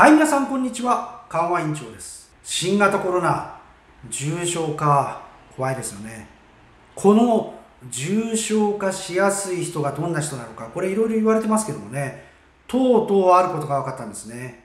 はい、皆さんこんにちは。緩和委員長です。新型コロナ、重症化、怖いですよね。この重症化しやすい人がどんな人なのか、これいろいろ言われてますけどもね、とうとうあることが分かったんですね。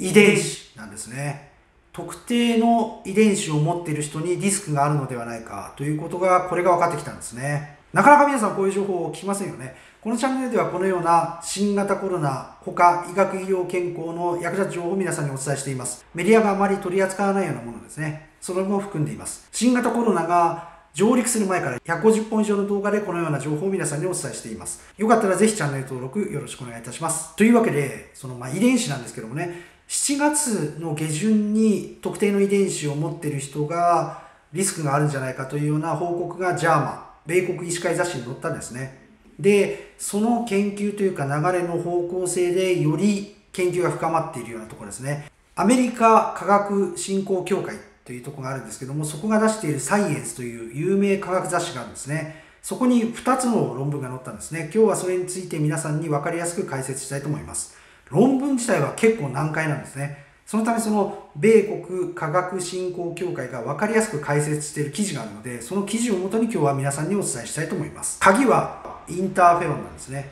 遺伝子なんですね。特定の遺伝子を持っている人にリスクがあるのではないかということが、これが分かってきたんですね。なかなか皆さんこういう情報を聞きませんよね。このチャンネルではこのような新型コロナ、他医学医療健康の役立つ情報を皆さんにお伝えしています。メディアがあまり取り扱わないようなものですね。それも含んでいます。新型コロナが上陸する前から150本以上の動画でこのような情報を皆さんにお伝えしています。よかったらぜひチャンネル登録よろしくお願いいたします。というわけで、そのま遺伝子なんですけどもね、7月の下旬に特定の遺伝子を持っている人がリスクがあるんじゃないかというような報告が JAMA、米国医師会雑誌に載ったんですね。で、その研究というか流れの方向性でより研究が深まっているようなところですね。アメリカ科学振興協会というところがあるんですけども、そこが出しているサイエンスという有名科学雑誌があるんですね。そこに2つの論文が載ったんですね。今日はそれについて皆さんに分かりやすく解説したいと思います。論文自体は結構難解なんですね。そのためその米国科学振興協会が分かりやすく解説している記事があるので、その記事をもとに今日は皆さんにお伝えしたいと思います。鍵はインターフェロンなんですね。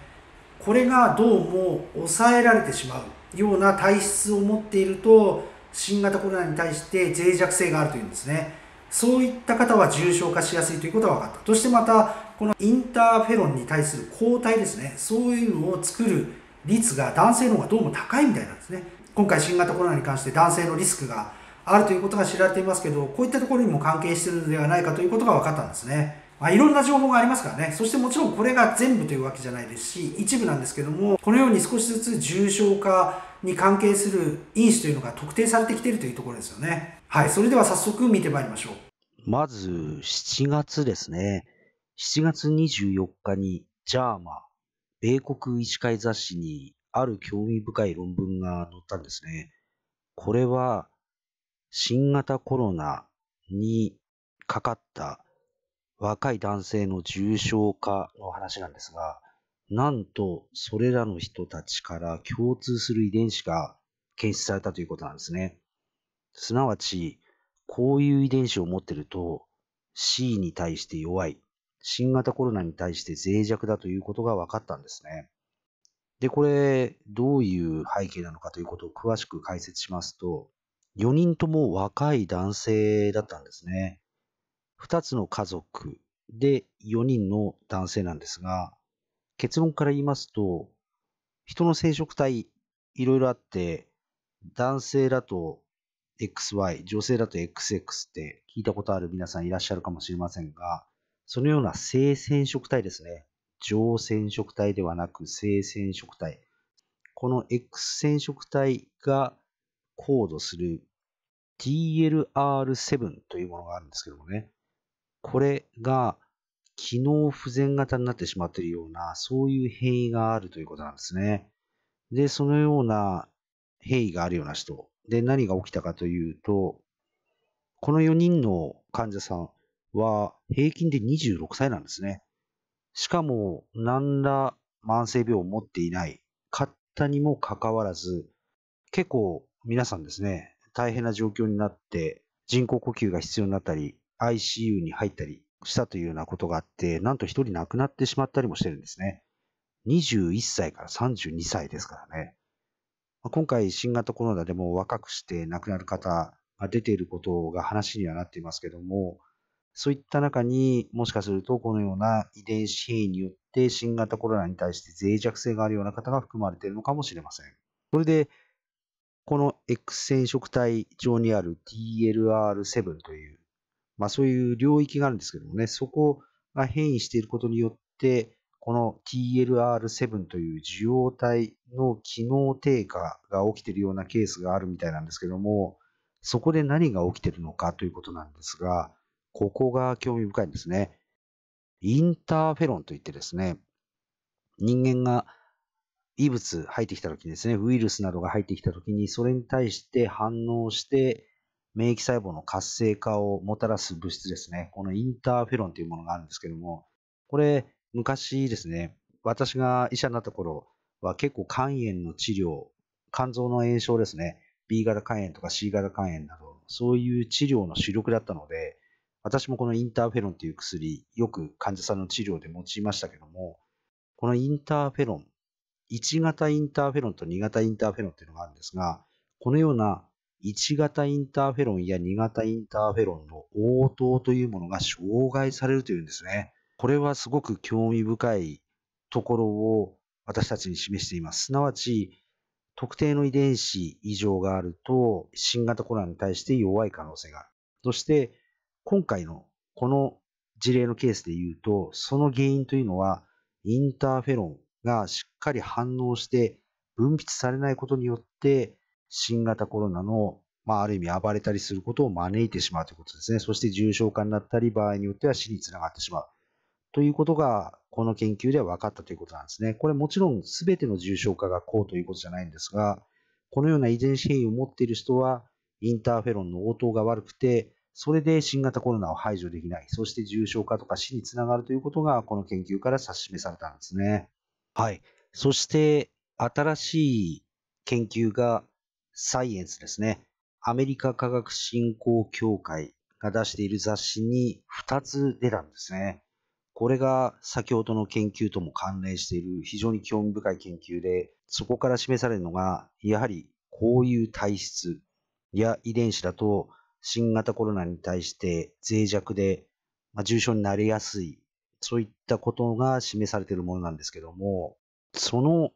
これがどうも抑えられてしまうような体質を持っていると、新型コロナに対して脆弱性があるというんですね。そういった方は重症化しやすいということが分かった。そしてまた、このインターフェロンに対する抗体ですね。そういうのを作る率が男性の方がどうも高いみたいなんですね。今回新型コロナに関して男性のリスクがあるということが知られていますけど、こういったところにも関係しているのではないかということが分かったんですね。まあ、いろんな情報がありますからね。そしてもちろんこれが全部というわけじゃないですし、一部なんですけども、このように少しずつ重症化に関係する因子というのが特定されてきているというところですよね。はい。それでは早速見てまいりましょう。まず、7月ですね。7月24日に、ジャーマ、米国医師会雑誌にある興味深い論文が載ったんですね。これは、新型コロナにかかった若い男性の重症化の話なんですが、なんとそれらの人たちから共通する遺伝子が検出されたということなんですね。すなわち、こういう遺伝子を持ってると C に対して弱い、新型コロナに対して脆弱だということが分かったんですね。で、これ、どういう背景なのかということを詳しく解説しますと、4人とも若い男性だったんですね。2つの家族で4人の男性なんですが、結論から言いますと、人の生殖体、いろいろあって、男性だと XY、女性だと XX って聞いたことある皆さんいらっしゃるかもしれませんが、そのような性染色体ですね。上染色体ではなく性染色体。この X 染色体がコードする DLR7 というものがあるんですけどもね。これが機能不全型になってしまっているような、そういう変異があるということなんですね。で、そのような変異があるような人。で、何が起きたかというと、この4人の患者さんは平均で26歳なんですね。しかも、何ら慢性病を持っていない方にもかかわらず、結構皆さんですね、大変な状況になって、人工呼吸が必要になったり、ICU に入ったりしたというようなことがあって、なんと一人亡くなってしまったりもしてるんですね。21歳から32歳ですからね。今回新型コロナでも若くして亡くなる方が出ていることが話にはなっていますけども、そういった中にもしかするとこのような遺伝子変異によって新型コロナに対して脆弱性があるような方が含まれているのかもしれません。それで、この X 染色体上にある TLR7 という、まあそういう領域があるんですけどもね、そこが変異していることによって、この TLR7 という受容体の機能低下が起きているようなケースがあるみたいなんですけども、そこで何が起きているのかということなんですが、ここが興味深いんですね。インターフェロンといってですね、人間が異物入ってきた時にですね、ウイルスなどが入ってきた時に、それに対して反応して、免疫細胞の活性化をもたらす物質ですね。このインターフェロンというものがあるんですけども、これ、昔ですね、私が医者になった頃は結構肝炎の治療、肝臓の炎症ですね、B 型肝炎とか C 型肝炎など、そういう治療の主力だったので、私もこのインターフェロンという薬、よく患者さんの治療で用いましたけども、このインターフェロン、1型インターフェロンと2型インターフェロンというのがあるんですが、このような1型インターフェロンや2型インターフェロンの応答というものが障害されるというんですね。これはすごく興味深いところを私たちに示しています。すなわち、特定の遺伝子異常があると、新型コロナに対して弱い可能性がある。そして、今回のこの事例のケースで言うと、その原因というのは、インターフェロンがしっかり反応して分泌されないことによって、新型コロナの、まあ、ある意味暴れたりすることを招いてしまうということですね。そして重症化になったり、場合によっては死につながってしまう。ということが、この研究では分かったということなんですね。これもちろん全ての重症化がこうということじゃないんですが、このような遺伝子変異を持っている人は、インターフェロンの応答が悪くて、それで新型コロナを排除できない、そして重症化とか死につながるということが、この研究から指し示されたんですね。はい。そして、新しい研究が、サイエンスですね。アメリカ科学振興協会が出している雑誌に2つ出たんですね。これが先ほどの研究とも関連している非常に興味深い研究で、そこから示されるのが、やはりこういう体質や遺伝子だと新型コロナに対して脆弱で、まあ、重症になりやすい、そういったことが示されているものなんですけども、その、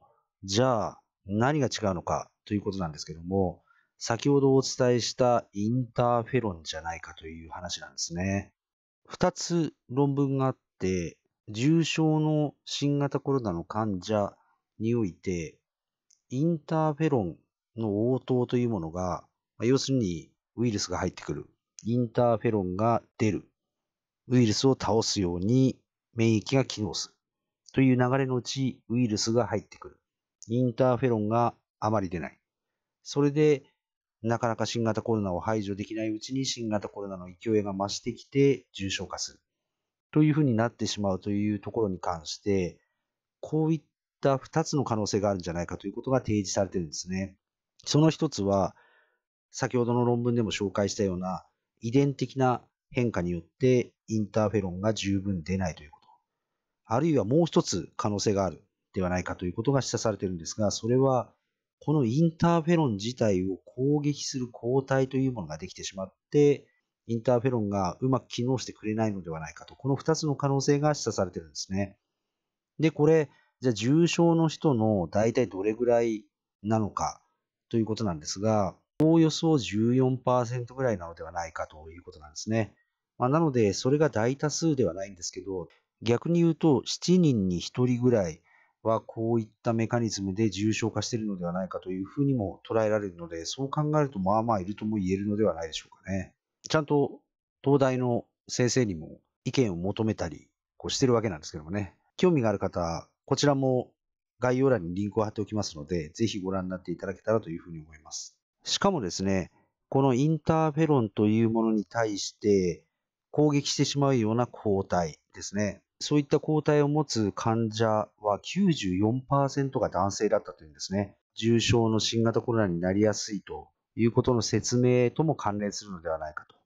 じゃあ何が違うのかということなんですけども、先ほどお伝えしたインターフェロンじゃないかという話なんですね。二つ論文があって、重症の新型コロナの患者において、インターフェロンの応答というものが、要するにウイルスが入ってくる。インターフェロンが出る。ウイルスを倒すように免疫が機能する。という流れのうちウイルスが入ってくる。インターフェロンがあまり出ない。それで、なかなか新型コロナを排除できないうちに新型コロナの勢いが増してきて重症化する。というふうになってしまうというところに関して、こういった2つの可能性があるんじゃないかということが提示されてるんですね。その1つは、先ほどの論文でも紹介したような遺伝的な変化によってインターフェロンが十分出ないということ。あるいはもう一つ可能性があるではないかということが示唆されているんですが、それはこのインターフェロン自体を攻撃する抗体というものができてしまって、インターフェロンがうまく機能してくれないのではないかと、この2つの可能性が示唆されてるんですね。で、これ、じゃあ重症の人の大体どれぐらいなのかということなんですが、おおよそ14%ぐらいなのではないかということなんですね。まあ、なので、それが大多数ではないんですけど、逆に言うと、7人に1人ぐらいはこういったメカニズムで重症化しているのではないかというふうにも捉えられるので、そう考えると、まあまあいるとも言えるのではないでしょうかね。ちゃんと東大の先生にも意見を求めたりこうしてるわけなんですけどもね、興味がある方、こちらも概要欄にリンクを貼っておきますので、ぜひご覧になっていただけたらというふうに思います。しかもですね、このインターフェロンというものに対して攻撃してしまうような抗体ですね。そういった抗体を持つ患者は94%が男性だったというんですね。重症の新型コロナになりやすいということの説明とも関連するのではないかと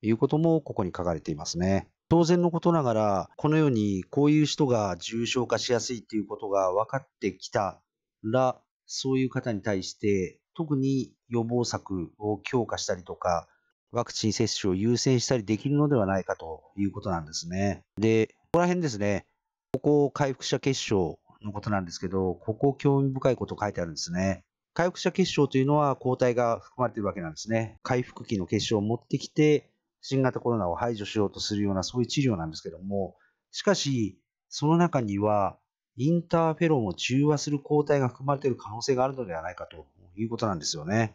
いうこともここに書かれていますね。当然のことながら、このようにこういう人が重症化しやすいということが分かってきたら、そういう方に対して特に予防策を強化したりとか、ワクチン接種を優先したりできるのではないかということなんですね。で、ここら辺ですね、ここ回復者結晶のことなんですけど、ここ興味深いこと書いてあるんですね。回復者結晶というのは抗体が含まれているわけなんですね。回復期の結晶を持ってきて、新型コロナを排除しようとするようなそういう治療なんですけども、しかし、その中には、インターフェロンを中和する抗体が含まれている可能性があるのではないかということなんですよね。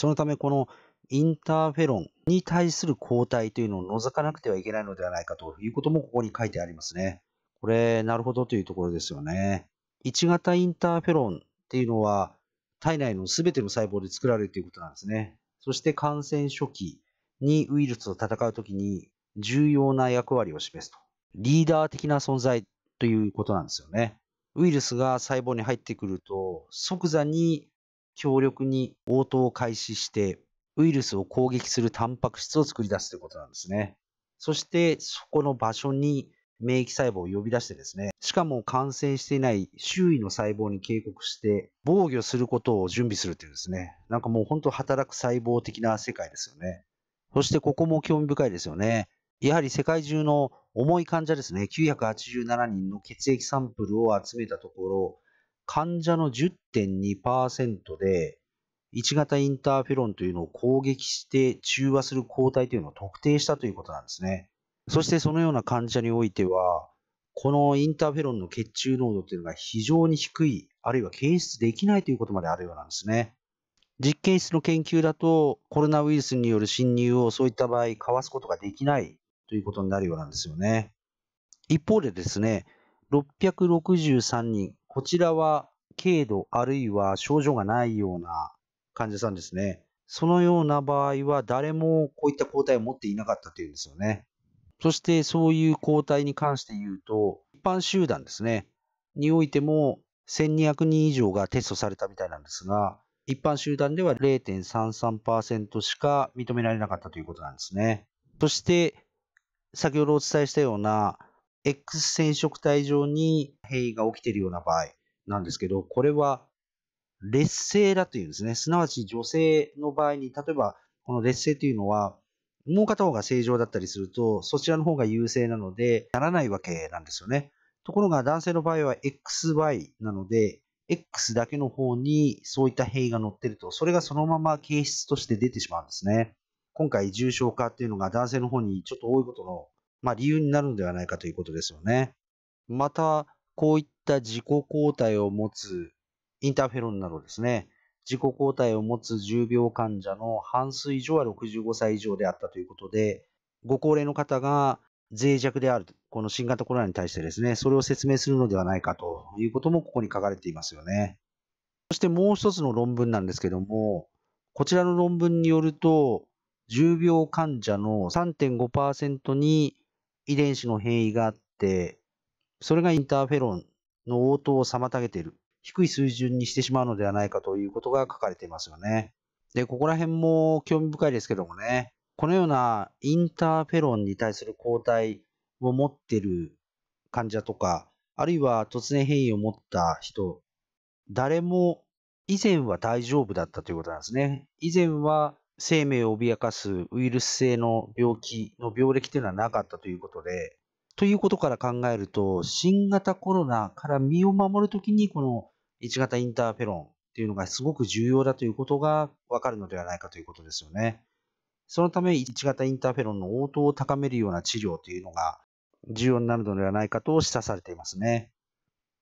そのためこのインターフェロンに対する抗体というのを除かなくてはいけないのではないかということもここに書いてありますね。これ、なるほどというところですよね。1型インターフェロンっていうのは体内の全ての細胞で作られるということなんですね。そして感染初期にウイルスと戦うときに重要な役割を示すと。リーダー的な存在ということなんですよね。ウイルスが細胞に入ってくると即座に強力に応答を開始して、ウイルスを攻撃するタンパク質を作り出すということなんですね。そして、そこの場所に免疫細胞を呼び出してですね、しかも感染していない周囲の細胞に警告して、防御することを準備するっていうですね。なんかもう本当働く細胞的な世界ですよね。そしてここも興味深いですよね。やはり世界中の重い患者ですね、987人の血液サンプルを集めたところ、患者の10.2%で、1型インターフェロンというのを攻撃して中和する抗体というのを特定したということなんですね。そしてそのような患者においては、このインターフェロンの血中濃度というのが非常に低い、あるいは検出できないということまであるようなんですね。実験室の研究だと、コロナウイルスによる侵入をそういった場合、かわすことができないということになるようなんですよね。一方でですね、663人、こちらは軽度あるいは症状がないような患者さんですね。そのような場合は誰もこういった抗体を持っていなかったというんですよね。そしてそういう抗体に関して言うと、一般集団ですね、においても1200人以上がテストされたみたいなんですが、一般集団では0.33%しか認められなかったということなんですね。そして、先ほどお伝えしたような X 染色体上に変異が起きているような場合なんですけど、これは劣勢だというんですね。すなわち女性の場合に、例えばこの劣勢というのは、もう片方が正常だったりすると、そちらの方が優勢なので、ならないわけなんですよね。ところが男性の場合は XY なので、X だけの方にそういった変異が載ってると、それがそのまま形質として出てしまうんですね。今回重症化っていうのが男性の方にちょっと多いことのまあ、理由になるのではないかということですよね。また、こういった自己抗体を持つインターフェロンなどですね、自己抗体を持つ重病患者の半数以上は65歳以上であったということで、ご高齢の方が脆弱である、この新型コロナに対してですね、それを説明するのではないかということもここに書かれていますよね。そしてもう一つの論文なんですけども、こちらの論文によると、重病患者の3.5%に遺伝子の変異があって、それがインターフェロンの応答を妨げている、低い水準にしてしまうのではないかということが書かれていますよね。で、ここら辺も興味深いですけどもね、このようなインターフェロンに対する抗体を持っている患者とか、あるいは突然変異を持った人、誰も以前は大丈夫だったということなんですね。以前は生命を脅かすウイルス性の病気の病歴というのはなかったということで、ということから考えると、新型コロナから身を守るときに、この1型インターフェロンっていうのがすごく重要だということがわかるのではないかということですよね。そのため、1型インターフェロンの応答を高めるような治療というのが重要になるのではないかと示唆されていますね。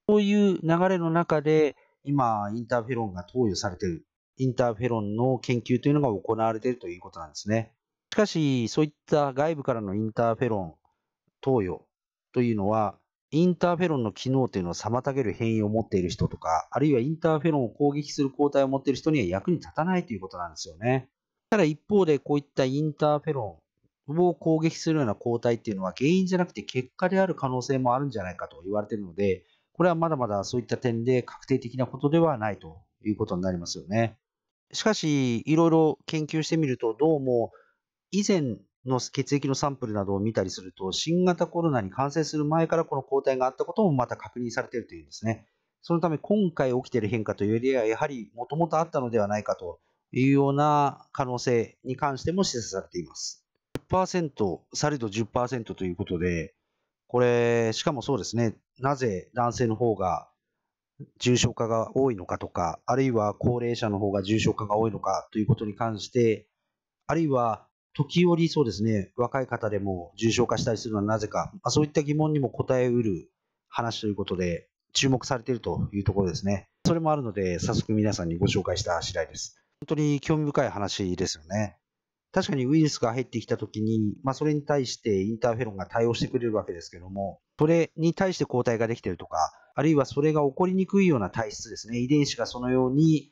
そういう流れの中で、今、インターフェロンが投与されているインターフェロンの研究というのが行われているということなんですね。しかし、そういった外部からのインターフェロン投与というのは、インターフェロンの機能というのを妨げる変異を持っている人とか、あるいはインターフェロンを攻撃する抗体を持っている人には役に立たないということなんですよね。ただ一方で、こういったインターフェロンを攻撃するような抗体っていうのは原因じゃなくて結果である可能性もあるんじゃないかと言われているので、これはまだまだそういった点で確定的なことではないということになりますよね。しかし、いろいろ研究してみると、どうも以前の血液のサンプルなどを見たりすると、新型コロナに感染する前からこの抗体があったこともまた確認されているというんですね。そのため、今回起きている変化というよりは、やはりもともとあったのではないかというような可能性に関しても示唆されています。10%、されど10%ということで、これ、しかもそうですね、なぜ男性の方が重症化が多いのかとか、あるいは高齢者の方が重症化が多いのかということに関して、あるいは時折そうですね、若い方でも重症化したりするのはなぜか、まあ、そういった疑問にも答えうる話ということで、注目されているというところですね。それもあるので、早速皆さんにご紹介した次第です。本当に興味深い話ですよね。確かにウイルスが入ってきた時に、まあ、それに対してインターフェロンが対応してくれるわけですけども、それに対して抗体ができてるとか、あるいはそれが起こりにくいような体質ですね、遺伝子がそのように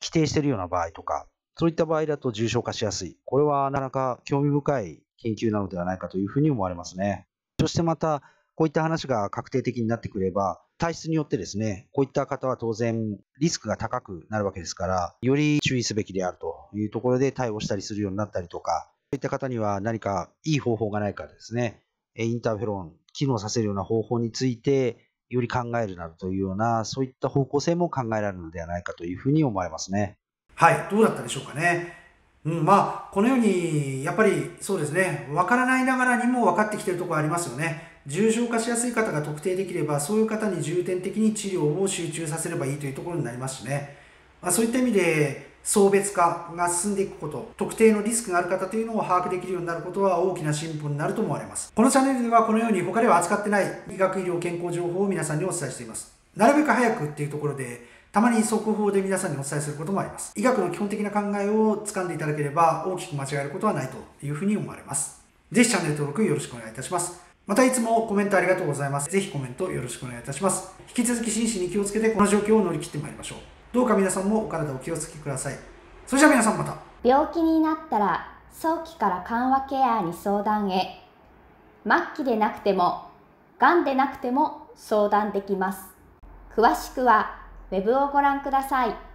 規定しているような場合とか、そういった場合だと重症化しやすい。これはなかなか興味深い研究なのではないかというふうに思われますね。そしてまた、こういった話が確定的になってくれば、体質によってですね、こういった方は当然リスクが高くなるわけですから、より注意すべきであるというところで対応したりするようになったりとか、そういった方には何かいい方法がないかですね、インターフェロン、機能させるような方法についてより考えるなどというような、そういった方向性も考えられるのではないかというふうに思われますね。はい、どうだったでしょうかね。うん、まあ、このように、やっぱりそうですね、わからないながらにも分かってきてるところありますよね。重症化しやすい方が特定できれば、そういう方に重点的に治療を集中させればいいというところになりますしね。まあ、そういった意味で、層別化が進んでいくこと、特定のリスクがある方というのを把握できるようになることは大きな進歩になると思われます。このチャンネルではこのように他では扱ってない医学医療健康情報を皆さんにお伝えしています。なるべく早くっていうところで、たまに速報で皆さんにお伝えすることもあります。医学の基本的な考えを掴んでいただければ大きく間違えることはないというふうに思われます。ぜひチャンネル登録よろしくお願いいたします。またいつもコメントありがとうございます。ぜひコメントよろしくお願いいたします。引き続き真摯に気をつけてこの状況を乗り切ってまいりましょう。どうか皆さんもお体お気をつけください。それじゃあ皆さんまた。病気になったら早期から緩和ケアに相談へ。末期でなくても、がんでなくても相談できます。詳しくは Web をご覧ください。